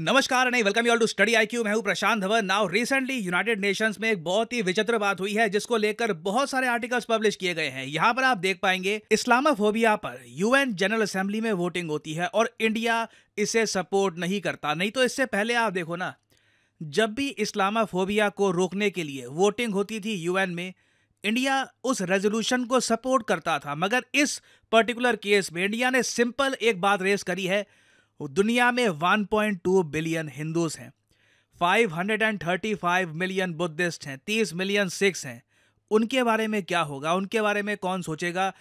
नमस्कार नहीं welcome you all to study I Q मैं हूं Prashant Dhawan now recently United Nations में एक बहुत ही विचित्र बात हुई है जिसको लेकर बहुत सारे आर्टिकल्स पब्लिश किए गए हैं यहां पर आप देख पाएंगे इस्लामोफोबिया पर यूएन जनरल असेंबली में वोटिंग होती है और इंडिया इसे सपोर्ट नहीं करता नहीं तो इससे पहले आप देखो ना जब भी इस्लामाफोबिया को रोकने के लिए वोटिंग होती थी यूएन में इंडिया उस रेजोल्यूशन को सपोर्ट करता था मगर इस पर्टिकुलर केस में इंडिया ने सिंपल एक बात रेस करी है दुनिया में 1.2 बिलियन हिंदूज हैं 535 मिलियन बुद्धिस्ट हैं 30 मिलियन सिख्स हैं उनके बारे में क्या होगा उनके बारे में कौन सोचेगा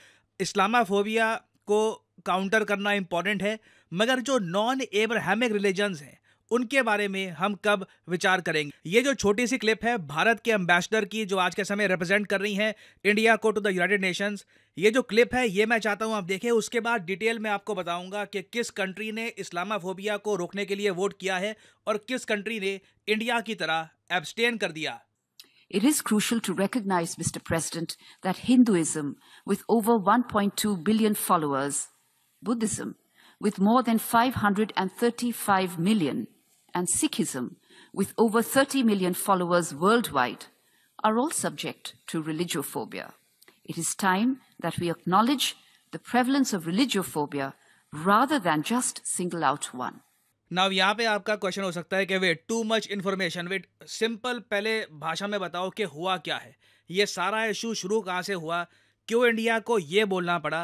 इस्लामाफोबिया को काउंटर करना इम्पॉर्टेंट है मगर जो नॉन एब्रहमिक रिलीजन्स हैं उनके बारे में हम कब विचार करेंगे ये जो छोटी सी क्लिप है भारत के अम्बेसडर की जो आज के समय रिप्रेजेंट कर रही हैं इंडिया को टू द यूनाइटेड नेशंस ये जो क्लिप है ये मैं चाहता हूँ आप देखें उसके बाद डिटेल में आपको बताऊंगा कि किस कंट्री ने इस्लामाफोबिया को रोकने के लिए वोट किया है और किस कंट्री ने इंडिया की तरह एब्सटेन कर दिया It is crucial to recognize, Mr. President, that Hinduism, with over 1.2 billion followers, Buddhism, with more than 535 million, and Sikhism, with over 30 million followers worldwide, are all subject to religiophobia. It is time that we acknowledge the prevalence of religiophobia rather than just single out one. Now यहाँ पे आपका question हो सकता है कि wait too much information wait simple पहले भाषा में बताओ कि हुआ क्या है ये सारा इशू शुरू कहाँ से हुआ क्यों इंडिया को ये बोलना पड़ा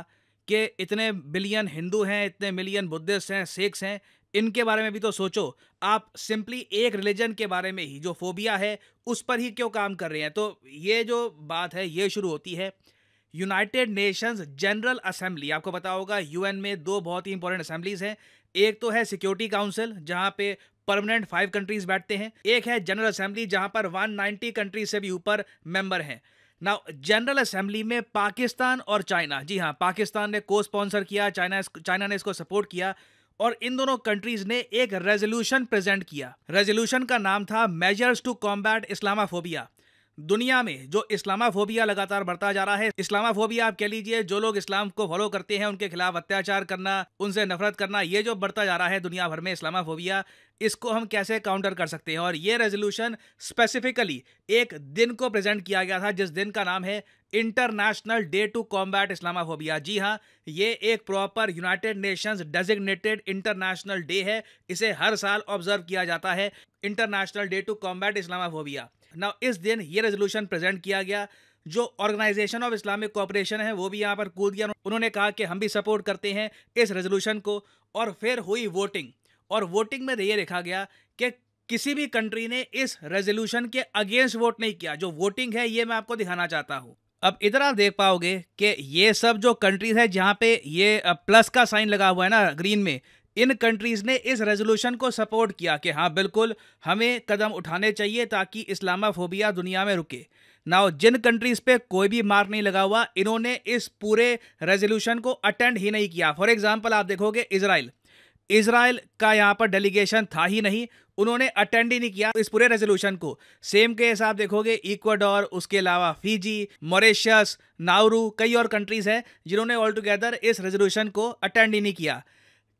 कि इतने बिलियन हिंदू हैं इतने मिलियन बुद्धिस्ट हैं सिख्स हैं इनके बारे में भी तो सोचो आप सिंपली एक रिलीजन के बारे में ही जो फोबिया है उस पर ही क्यों काम कर रहे हैं तो ये जो बात है ये शुरू होती है यूनाइटेड नेशंस जनरल असेंबली आपको पता होगा यूएन में दो बहुत ही इंपॉर्टेंट असेंबलीज हैं एक तो है सिक्योरिटी काउंसिल जहाँ पे परमानेंट फाइव कंट्रीज बैठते हैं एक है जनरल असेंबली जहाँ पर 190 कंट्री से भी ऊपर मेंबर हैं ना जनरल असेंबली में पाकिस्तान और चाइना जी हाँ पाकिस्तान ने को स्पॉन्सर किया चाइना चाइना ने इसको सपोर्ट किया और इन दोनों कंट्रीज ने एक रेजोल्यूशन प्रेजेंट किया रेजोल्यूशन का नाम था मेजर्स टू कॉम्बैट इस्लामाफोबिया दुनिया में जो इस्लामाफोबिया लगातार बढ़ता जा रहा है इस्लामाफोबिया आप कह लीजिए जो लोग इस्लाम को फॉलो करते हैं उनके खिलाफ अत्याचार करना उनसे नफरत करना ये जो बढ़ता जा रहा है दुनिया भर में इस्लामाफोबिया इसको हम कैसे काउंटर कर सकते हैं और ये रेजोल्यूशन स्पेसिफिकली एक दिन को प्रेजेंट किया गया था जिस दिन का नाम है international day to combat Islamophobia जी हाँ ये एक proper United Nations designated international day है इसे हर साल ऑब्जर्व किया जाता है international day to combat Islamophobia ना इस दिन ये रेजोल्यूशन प्रेजेंट किया गया जो ऑर्गेनाइजेशन ऑफ इस्लामिक कॉपरेशन है वो भी यहाँ पर कूद गया उन्होंने कहा कि हम भी सपोर्ट करते हैं इस रेजोल्यूशन को और फिर हुई वोटिंग और वोटिंग में ये देखा गया कि किसी भी कंट्री ने इस रेजोल्यूशन के अगेंस्ट वोट नहीं किया जो वोटिंग है ये मैं आपको दिखाना चाहता हूँ अब इधर आप देख पाओगे कि ये सब जो कंट्रीज है जहाँ पे ये प्लस का साइन लगा हुआ है ना ग्रीन में इन कंट्रीज़ ने इस रेजोल्यूशन को सपोर्ट किया कि हाँ बिल्कुल हमें कदम उठाने चाहिए ताकि इस्लामाफोबिया दुनिया में रुके नाउ जिन कंट्रीज़ पे कोई भी मार्क नहीं लगा हुआ इन्होंने इस पूरे रेजोल्यूशन को अटेंड ही नहीं किया फॉर एग्ज़ाम्पल आप देखोगे इसराइल इसराइल का यहाँ पर डेलीगेशन था ही नहीं उन्होंने अटेंड ही नहीं किया इस पूरे रेजोल्यूशन को सेम के हिसाब देखोगे इक्वाडोर उसके अलावा फिजी मॉरिशस नाउरू कई और कंट्रीज हैं जिन्होंने ऑल टुगेदर इस रेजोल्यूशन को अटेंड ही नहीं किया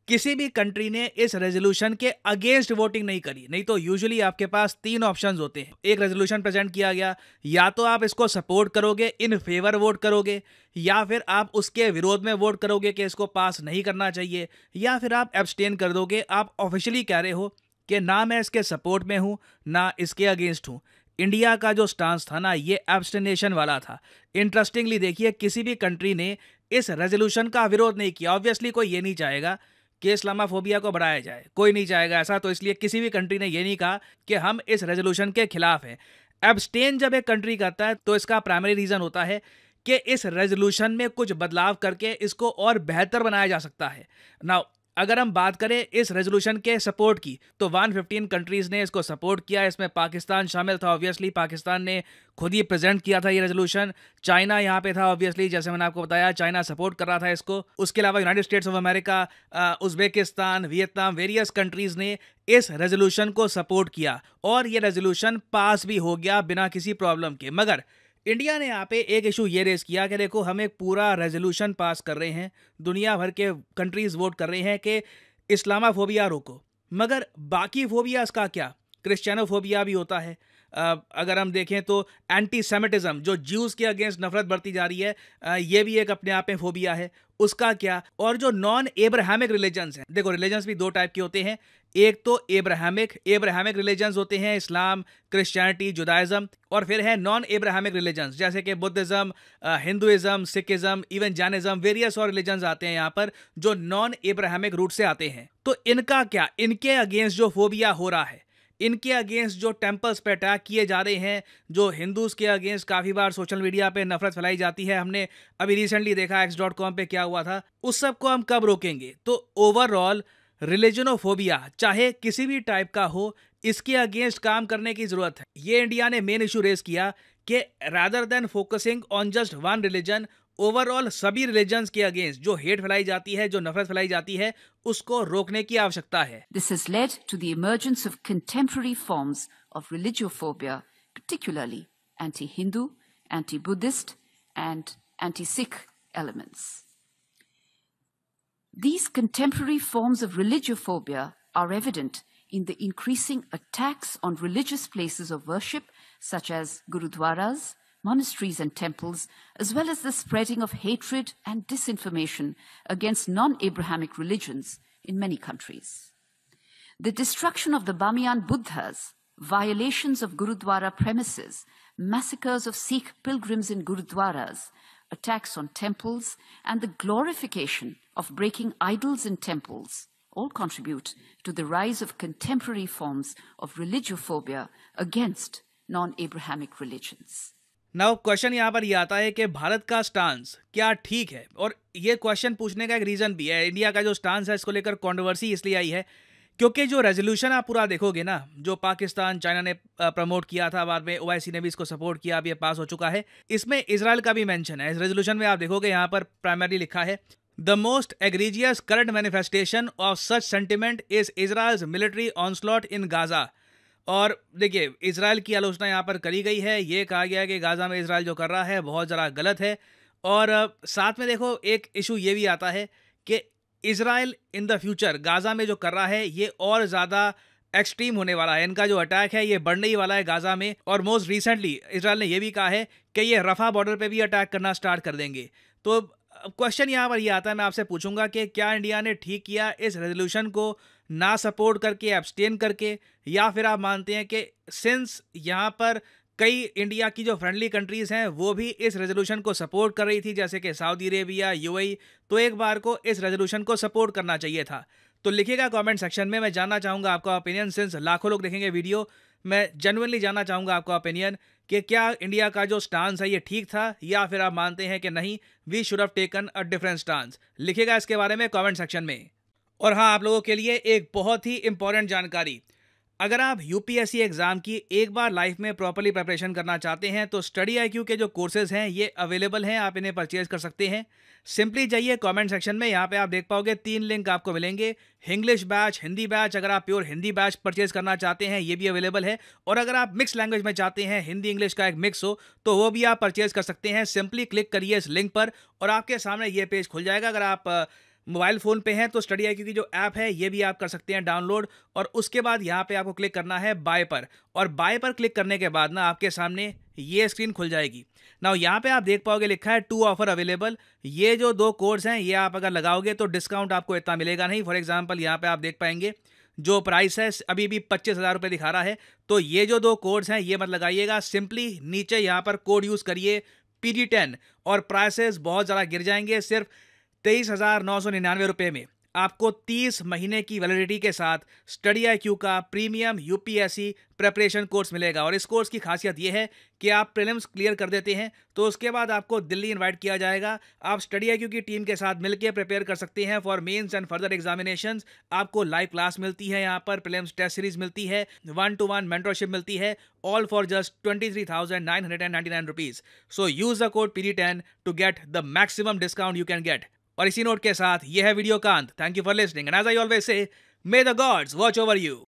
किसी भी कंट्री ने इस रेजोल्यूशन के अगेंस्ट वोटिंग नहीं करी नहीं तो यूजुअली आपके पास तीन ऑप्शंस होते हैं एक रेजोल्यूशन प्रेजेंट किया गया या तो आप इसको सपोर्ट करोगे इन फेवर वोट करोगे या फिर आप उसके विरोध में वोट करोगे कि इसको पास नहीं करना चाहिए या फिर आप एब्सटेन कर दोगे आप ऑफिशियली कह रहे हो कि ना मैं इसके सपोर्ट में हूँ ना इसके अगेंस्ट हूँ इंडिया का जो स्टांस था ना ये एब्सटेनेशन वाला था इंटरेस्टिंगली देखिए किसी भी कंट्री ने इस रेजोल्यूशन का विरोध नहीं किया ऑब्वियसली कोई ये नहीं चाहेगा कि इस्लामाफोबिया को बढ़ाया जाए कोई नहीं चाहेगा ऐसा तो इसलिए किसी भी कंट्री ने ये नहीं कहा कि हम इस रेजोल्यूशन के खिलाफ हैं एब्सटेन जब एक कंट्री करता है तो इसका प्राइमरी रीज़न होता है कि इस रेजोल्यूशन में कुछ बदलाव करके इसको और बेहतर बनाया जा सकता है ना अगर हम बात करें इस रेजोल्यूशन के सपोर्ट की तो 115 कंट्रीज ने इसको सपोर्ट किया इसमें पाकिस्तान शामिल था ऑब्वियसली पाकिस्तान ने खुद ही प्रेजेंट किया था ये रेजोल्यूशन चाइना यहाँ पे था ऑब्वियसली जैसे मैंने आपको बताया चाइना सपोर्ट कर रहा था इसको उसके अलावा United States of America Uzbekistan Vietnam various countries ने इस रेजोल्यूशन को सपोर्ट किया और ये रेजोल्यूशन पास भी हो गया बिना किसी प्रॉब्लम के मगर इंडिया ने यहाँ पे एक इशू ये रेस किया कि देखो हम एक पूरा रेजोल्यूशन पास कर रहे हैं दुनिया भर के कंट्रीज वोट कर रहे हैं कि इस्लामाफोबिया रोको मगर बाकी फोबियाज का क्या क्रिश्चियनोफोबिया भी होता है अगर हम देखें तो एंटी सेमेटिज़म जो ज्यूज़ के अगेंस्ट नफरत बढ़ती जा रही है ये भी एक अपने आप में फोबिया है उसका क्या और जो नॉन एब्राहमिक रिलीजन्स हैं देखो रिलीजन्स भी दो टाइप के होते हैं एक तो एब्राहमिक एब्राहमिक रिलीजन्स होते हैं इस्लाम क्रिश्चियनिटी जुदाइज़म और फिर है नॉन एब्राहमिक रिलीजन्स जैसे कि Buddhism Hinduism Sikhism even Jainism various और रिलीजन्स आते हैं यहाँ पर जो नॉन एब्राहमिक रूट से आते हैं तो इनका क्या इनके अगेंस्ट जो फोबिया हो रहा है इनके अगेंस्ट जो टेम्पल्स पे अटैक किए जा रहे हैं जो हिंदूज़ के अगेंस्ट काफ़ी बार सोशल मीडिया पे नफरत फैलाई जाती है हमने अभी रिसेंटली देखा एक्स डॉट कॉम पर क्या हुआ था उस सब को हम कब रोकेंगे तो ओवरऑल रिलीजनोफोबिया चाहे किसी भी टाइप का हो इसके अगेंस्ट काम करने की ज़रूरत है ये इंडिया ने मेन इशू रेस किया कि rather than focusing on just one religion overall सभी रिलीजन के अगेंस्ट जो हेट फैलाई जाती है जो नफरत फैलाई जाती है उसको रोकने की आवश्यकता है this is led to the emergence of contemporary forms of religiophobia particularly anti Hindu anti Buddhist and anti Sikh elements these contemporary forms of religiophobia are evident in the increasing attacks on religious places of worship such as gurdwara monasteries and temples, as well as the spreading of hatred and disinformation against non Abrahamic religions in many countries. The destruction of the Bamiyan Buddhas, violations of Gurudwara premises, massacres of Sikh pilgrims in Gurudwaras, attacks on temples, and the glorification of breaking idols in temples all contribute to the rise of contemporary forms of religiophobia against non Abrahamic religions. Now question यहाँ पर ये यह आता है कि भारत का stance क्या ठीक है और ये क्वेश्चन पूछने का एक रीज़न भी है इंडिया का जो स्टांस है इसको लेकर कॉन्ट्रोवर्सी इसलिए आई है क्योंकि जो रेजोल्यूशन आप पूरा देखोगे ना जो पाकिस्तान चाइना ने प्रमोट किया था बाद में ओआईसी ने भी इसको सपोर्ट किया अब ये पास हो चुका है इसमें इसराइल का भी मेंशन है इस रेजोल्यूशन में आप देखोगे यहाँ पर प्राइमरी लिखा है the most egregious current manifestation of such sentiment is Israel military onslaught in Gaza और देखिए इसराइल की आलोचना यहाँ पर करी गई है ये कहा गया कि गाज़ा में इसराइल जो कर रहा है बहुत ज़रा गलत है और साथ में देखो एक इशू ये भी आता है कि Israel in the future Gaza में जो कर रहा है ये और ज़्यादा एक्सट्रीम होने वाला है इनका जो अटैक है ये बढ़ने ही वाला है गाज़ा में और मोस्ट रिसेंटली इसराइल ने यह भी कहा है कि ये रफ़ा बॉर्डर पर भी अटैक करना स्टार्ट कर देंगे तो क्वेश्चन यहाँ पर ये आता है मैं आपसे पूछूंगा कि क्या इंडिया ने ठीक किया इस रेजोल्यूशन को ना सपोर्ट करके एब्सटेन करके या फिर आप मानते हैं कि सिंस यहाँ पर कई इंडिया की जो फ्रेंडली कंट्रीज हैं वो भी इस रेजोल्यूशन को सपोर्ट कर रही थी जैसे कि सऊदी अरेबिया यूएई तो एक बार को इस रेजोल्यूशन को सपोर्ट करना चाहिए था तो लिखिएगा कमेंट सेक्शन में मैं जानना चाहूँगा आपका ओपिनियन सिंस लाखों लोग देखेंगे वीडियो मैं जनवनली जानना चाहूँगा आपका ओपिनियन कि क्या इंडिया का जो स्टांस है ये ठीक था या फिर आप मानते हैं कि नहीं we should have taken a different stance लिखेगा इसके बारे में कमेंट सेक्शन में और हाँ आप लोगों के लिए एक बहुत ही इंपॉर्टेंट जानकारी अगर आप यूपीएससी एग्जाम की एक बार लाइफ में प्रॉपरली प्रिपरेशन करना चाहते हैं तो स्टडी आई के जो कोर्सेज हैं ये अवेलेबल हैं आप इन्हें परचेज कर सकते हैं सिंपली जाइए कमेंट सेक्शन में यहाँ पे आप देख पाओगे तीन लिंक आपको मिलेंगे इंग्लिश बैच हिंदी बैच अगर आप प्योर हिंदी बैच परचेज करना चाहते हैं ये भी अवेलेबल है और अगर आप मिक्स लैंग्वेज में चाहते हैं हिंदी इंग्लिश का एक मिक्स हो तो वो भी आप परचेज कर सकते हैं सिंपली क्लिक करिए इस लिंक पर और आपके सामने ये पेज खुल जाएगा अगर आप मोबाइल फ़ोन पे हैं तो स्टडी आई की जो ऐप है ये भी आप कर सकते हैं डाउनलोड और उसके बाद यहाँ पे आपको क्लिक करना है बाय पर और बाय पर क्लिक करने के बाद ना आपके सामने ये स्क्रीन खुल जाएगी ना यहाँ पे आप देख पाओगे लिखा है टू ऑफर अवेलेबल ये जो दो कोर्स हैं ये आप अगर लगाओगे तो डिस्काउंट आपको इतना मिलेगा नहीं फॉर एग्जाम्पल यहाँ पर आप देख पाएंगे जो प्राइस है अभी भी पच्चीस हज़ार रुपये दिखा रहा है तो ये जो दो कोड्स हैं ये मत लगाइएगा सिंपली नीचे यहाँ पर कोड यूज़ करिए पी टेन और प्राइसेस बहुत ज़्यादा गिर जाएंगे सिर्फ तेईस हज़ार नौ सौ निन्यानवे रुपये में आपको तीस महीने की वैलिडिटी के साथ स्टडी आई क्यू का प्रीमियम यूपीएससी प्रेपरेशन कोर्स मिलेगा और इस कोर्स की खासियत यह है कि आप प्रीलिम्स क्लियर कर देते हैं तो उसके बाद आपको दिल्ली इनवाइट किया जाएगा आप स्टडी आई क्यू की टीम के साथ मिलकर प्रिपेयर कर सकते हैं for mains and further examination आपको लाइव क्लास मिलती है यहाँ पर प्रीलिम्स टेस्ट सीरीज मिलती है वन टू वन मेंटरशिप मिलती है all for just twenty three thousand nine hundred and ninety nine rupees so use the code P ten to get the maximum discount you can get और इसी note के साथ यह है video का अंत thank you for listening and as I always say may the gods watch over you